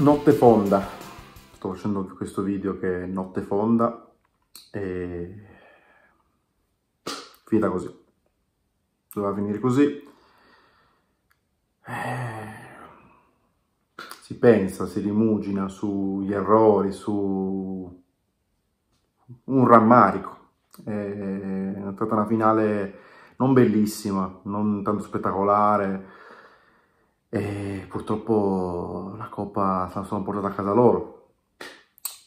Notte fonda. Sto facendo questo video che è notte fonda e finita così. Doveva finire così. Eh, si pensa, si rimugina sugli errori, su un rammarico. È stata una finale non bellissima, non tanto spettacolare, e purtroppo la coppa se la sono portata a casa loro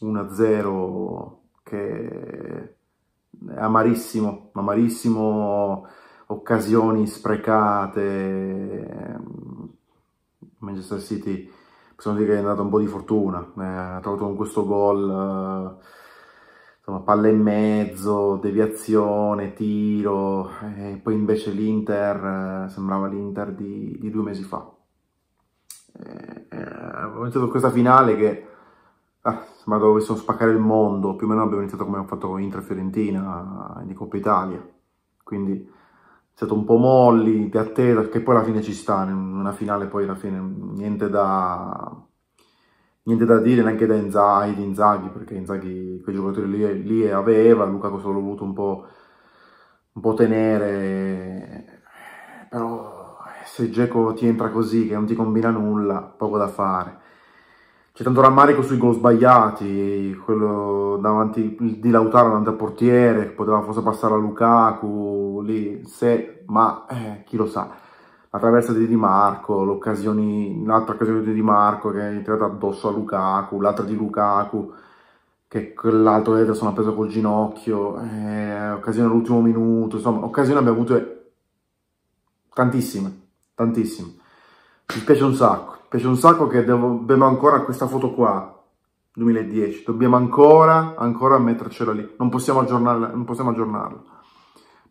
1-0 che è amarissimo amarissimo occasioni sprecate ehm, Manchester City possiamo dire che è andato un po' di fortuna eh, ha trovato con questo gol eh, insomma, palla in mezzo, deviazione, tiro, e poi invece l'Inter eh, sembrava l'Inter di, di due mesi fa eh, avevo iniziato questa finale che ah, ma dovessimo spaccare il mondo, più o meno abbiamo iniziato come abbiamo fatto con Inter Fiorentina di Coppa Italia, quindi è stato un po' molli, di attesa, che poi alla fine ci sta, in una finale poi alla fine niente da, niente da dire neanche da Inzaghi, Inzaghi perché Inzaghi quei giocatori lì, lì aveva, Luca solo voluto un po', un po' tenere se Geco ti entra così, che non ti combina nulla, poco da fare. C'è tanto rammarico sui gol sbagliati, quello davanti, di Lautaro davanti al portiere, che poteva forse passare a Lukaku, lì, se, ma eh, chi lo sa. La traversa di Di Marco, l'altra occasione di Di Marco che è entrata addosso a Lukaku, l'altra di Lukaku, che quell'altro Ederson ha preso col ginocchio, eh, occasione all'ultimo minuto, insomma, occasioni abbiamo avuto tantissime tantissimo. Mi piace un sacco, mi piace un sacco che devo, dobbiamo ancora questa foto qua, 2010, dobbiamo ancora, ancora mettercela lì, non possiamo aggiornarla, non possiamo aggiornarla.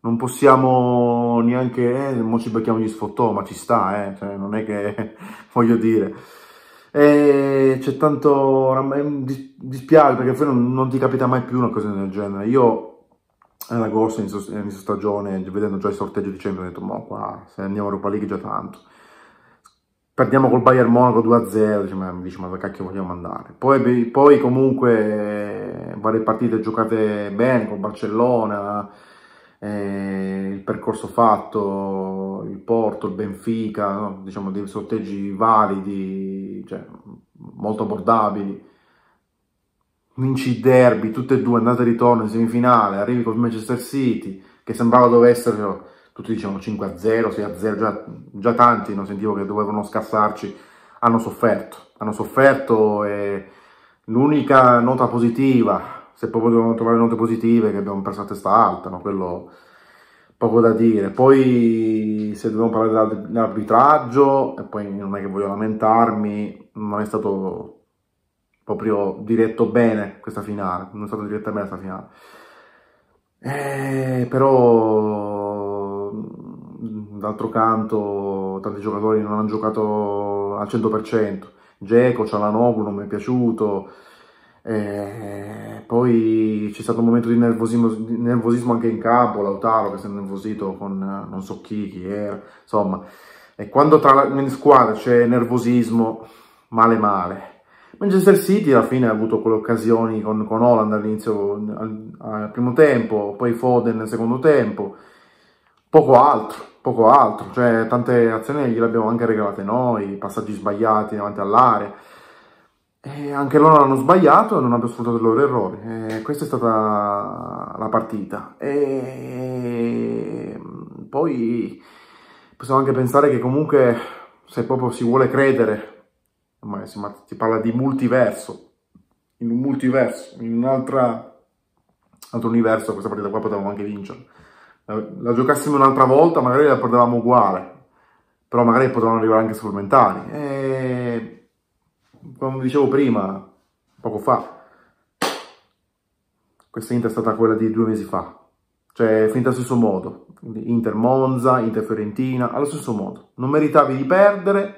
Non possiamo neanche, eh, mo ci becchiamo gli sfottò, ma ci sta, eh, cioè, non è che, voglio dire. E eh, c'è tanto, mi mm, dispiace perché poi non, non ti capita mai più una cosa del genere. Io ad agosto, inizio, stagione, vedendo già il sorteggio di Champions, ho detto, ma qua, se andiamo a Europa League già tanto. Perdiamo col Bayern Monaco 2-0, ma, mi dice, ma dove cacchio vogliamo andare? Poi, poi comunque eh, varie partite giocate bene con Barcellona, eh, il percorso fatto, il Porto, il Benfica, no? diciamo dei sorteggi validi, cioè, molto abbordabili vinci i derby, tutte e due, andate e ritorno in semifinale, arrivi con Manchester City, che sembrava dovessero, tutti dicevano 5-0, 6-0, già, già, tanti, non sentivo che dovevano scassarci, hanno sofferto, hanno sofferto e l'unica nota positiva, se poi dovevamo trovare note positive, che abbiamo perso la testa alta, ma no? quello poco da dire. Poi se dobbiamo parlare dell'arbitraggio, e poi non è che voglio lamentarmi, non è stato proprio diretto bene questa finale, non è stata diretta bene questa finale. Eh, però mm, d'altro canto tanti giocatori non hanno giocato al 100%. Geco, Cialanoglu non mi è piaciuto. Eh, poi c'è stato un momento di nervosismo, di nervosismo anche in campo, Lautaro che si è nervosito con eh, non so chi, chi era, insomma. E quando tra le squadre c'è nervosismo, male male. Manchester City alla fine ha avuto quelle occasioni con, con Holland all'inizio, al, al, primo tempo, poi Foden nel secondo tempo, poco altro, poco altro, cioè tante azioni gliele abbiamo anche regalate noi, passaggi sbagliati davanti all'area, e anche loro hanno sbagliato e non hanno sfruttato i loro errori. E questa è stata la partita. E poi possiamo anche pensare che comunque se proprio si vuole credere ma insomma si parla di multiverso, in un multiverso, in un altro universo questa partita qua potevamo anche vincere. La, la giocassimo un'altra volta magari la perdevamo uguale, però magari potevano arrivare anche supplementari. E come dicevo prima, poco fa, questa Inter è stata quella di due mesi fa, cioè finita allo stesso modo, Inter Monza, Inter Fiorentina, allo stesso modo, non meritavi di perdere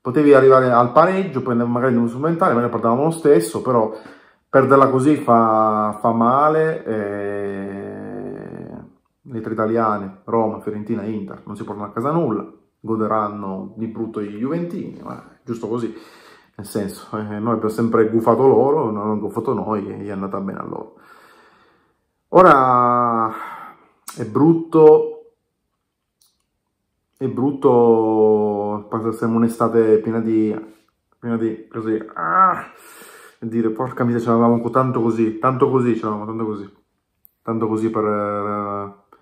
Potevi arrivare al pareggio, prendere magari un supplementare, ma ne perdevamo lo stesso, però perderla così fa, fa male. E... Eh, le tre italiane, Roma, Fiorentina Inter, non si portano a casa nulla, goderanno di brutto i Juventini, ma giusto così. Nel senso, eh, noi abbiamo sempre gufato loro, non hanno gufato noi e gli è andata bene a loro. Ora è brutto è brutto, siamo un'estate piena di, piena di, così, ah, dire, porca miseria, ce l'avevamo tanto così, tanto così, ce l'avevamo tanto così, tanto così per eh,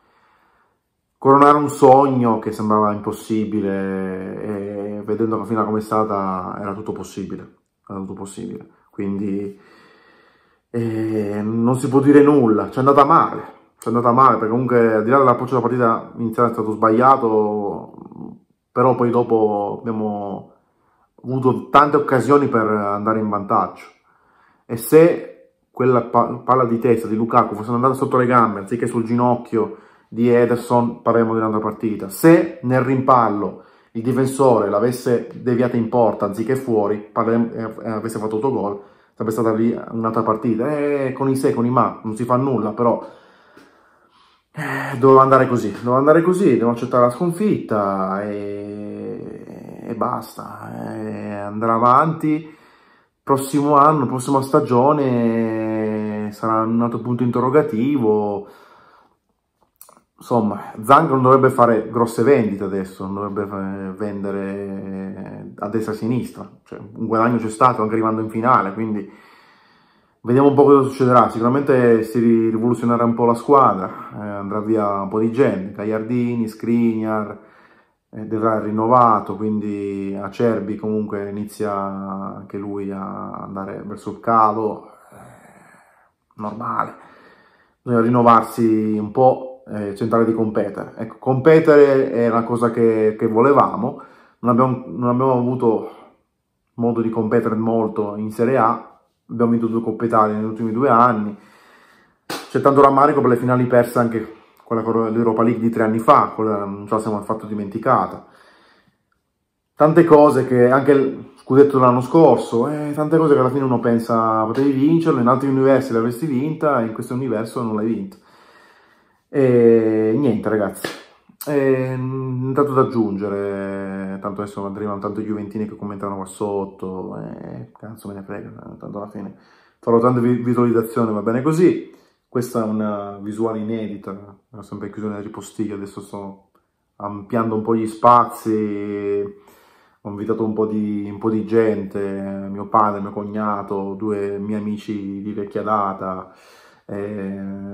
coronare un sogno che sembrava impossibile e vedendo la fine come è stata era tutto possibile, era tutto possibile, quindi eh, non si può dire nulla, ci è andata male, ci è andata male perché comunque al di là dell'approccio della partita iniziale è stato sbagliato, però poi dopo abbiamo avuto tante occasioni per andare in vantaggio. E se quella palla di testa di Lukaku fosse andata sotto le gambe anziché sul ginocchio di Ederson, parleremo di un'altra partita. Se nel rimpallo il difensore l'avesse deviata in porta anziché fuori, eh, eh, avesse fatto autogol, sarebbe stata lì un'altra partita. E eh, con i se, con i ma, non si fa nulla, però eh, doveva andare così, doveva andare così, devo accettare la sconfitta e, e basta, e eh, andare avanti. Prossimo anno, prossima stagione eh, sarà un altro punto interrogativo. Insomma, Zang non dovrebbe fare grosse vendite adesso, non dovrebbe vendere a destra e a sinistra. Cioè, un guadagno c'è stato anche arrivando in finale, quindi Vediamo un po' cosa succederà, sicuramente si rivoluzionerà un po' la squadra, eh, andrà via un po' di gente, Gagliardini, Skriniar, eh, verrà rinnovato, quindi Acerbi comunque inizia anche lui a andare verso il calo, eh, normale, bisogna rinnovarsi un po', eh, cercare di competere. Ecco, competere è una cosa che, che volevamo, non abbiamo, non abbiamo avuto modo di competere molto in Serie A, abbiamo vinto due Coppe Italia negli ultimi due anni. C'è tanto rammarico per le finali perse anche con l'Europa League di tre anni fa, quella non ce la siamo affatto dimenticata. Tante cose che anche il scudetto dell'anno scorso, eh, tante cose che alla fine uno pensa potevi vincerlo, in altri universi l'avresti vinta, in questo universo non l'hai vinta. E niente ragazzi. E, ehm, tanto da aggiungere, tanto adesso arrivano tanto i Juventini che commentano qua sotto, e, eh, cazzo me ne frega, tanto alla fine farò tante visualizzazioni, va bene così. Questa è una visuale inedita, Ho sempre in chiuso nelle ripostiglie, adesso sto ampliando un po' gli spazi, ho invitato un po' di, un po di gente, mio padre, mio cognato, due miei amici di vecchia data, eh,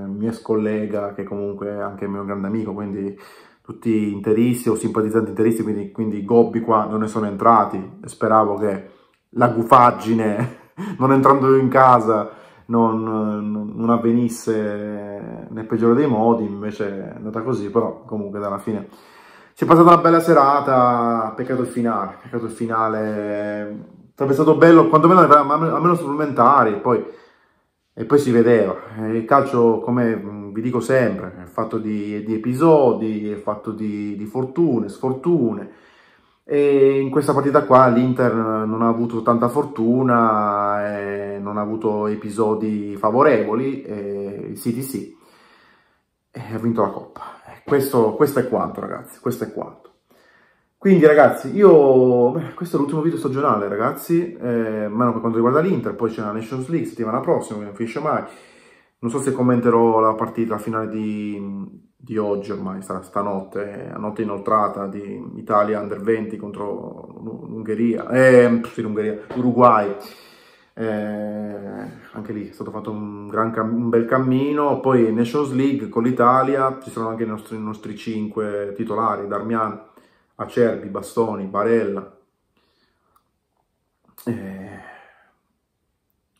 mia ex collega che comunque è anche mio grande amico, quindi tutti interisti o simpatizzanti interisti, quindi, quindi gobbi qua non ne sono entrati, speravo che la gufaggine, non entrando in casa, non, non, avvenisse nel peggiore dei modi, invece è andata così, però comunque alla fine si è passata una bella serata, peccato il finale, peccato il finale, sarebbe stato bello, quantomeno almeno supplementari, poi, e poi si vedeva, il calcio come vi dico sempre, è fatto di, di episodi, è fatto di, di fortune, sfortune, e in questa partita qua l'Inter non ha avuto tanta fortuna, eh, non ha avuto episodi favorevoli, eh, il City sì, e ha vinto la Coppa. Eh, questo, questo, è quanto ragazzi, questo è quanto. Quindi ragazzi, io, beh, questo è l'ultimo video stagionale ragazzi, eh, meno per quanto riguarda l'Inter, poi c'è la Nations League settimana prossima, non finisce mai, non so se commenterò la partita finale di, di oggi ormai, sarà stanotte, a eh, notte inoltrata di Italia Under 20 contro l'Ungheria, eh, sì, l'Ungheria, Uruguay. Eh, anche lì è stato fatto un, gran, un, bel cammino, poi Nations League con l'Italia, ci sono anche i nostri, i nostri cinque titolari, Darmian, Acerbi, Bastoni, Barella. Eh,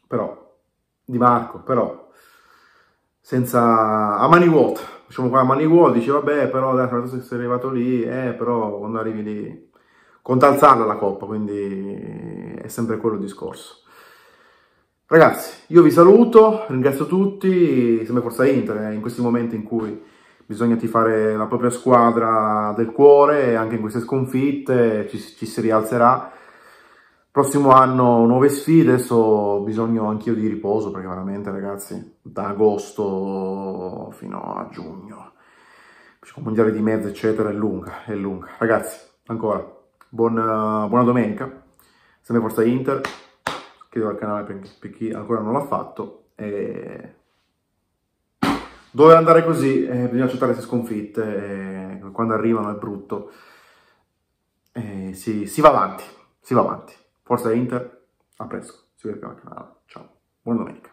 però, Di Marco, però, senza a mani vuote, diciamo qua a mani vuote, dici vabbè però adesso sei arrivato lì, eh però quando arrivi lì conta alzarla la coppa, quindi è sempre quello il discorso. Ragazzi, io vi saluto, ringrazio tutti, sempre Forza Inter, eh, in questi momenti in cui bisogna tifare la propria squadra del cuore, anche in queste sconfitte ci, ci si rialzerà Prossimo anno nuove sfide, adesso ho bisogno anch'io di riposo perché veramente ragazzi da agosto fino a giugno, un mondiale di mezzo eccetera è lunga, è lunga. Ragazzi, ancora, buona, eh, buona domenica, sempre forza Inter, chiedo al canale per, per chi ancora non l'ha fatto e doveva andare così, eh, bisogna accettare queste sconfitte, eh, quando arrivano è brutto, eh, si, si va avanti, si va avanti. Forza Inter, a presto, seguite il canale, ciao, buona domenica.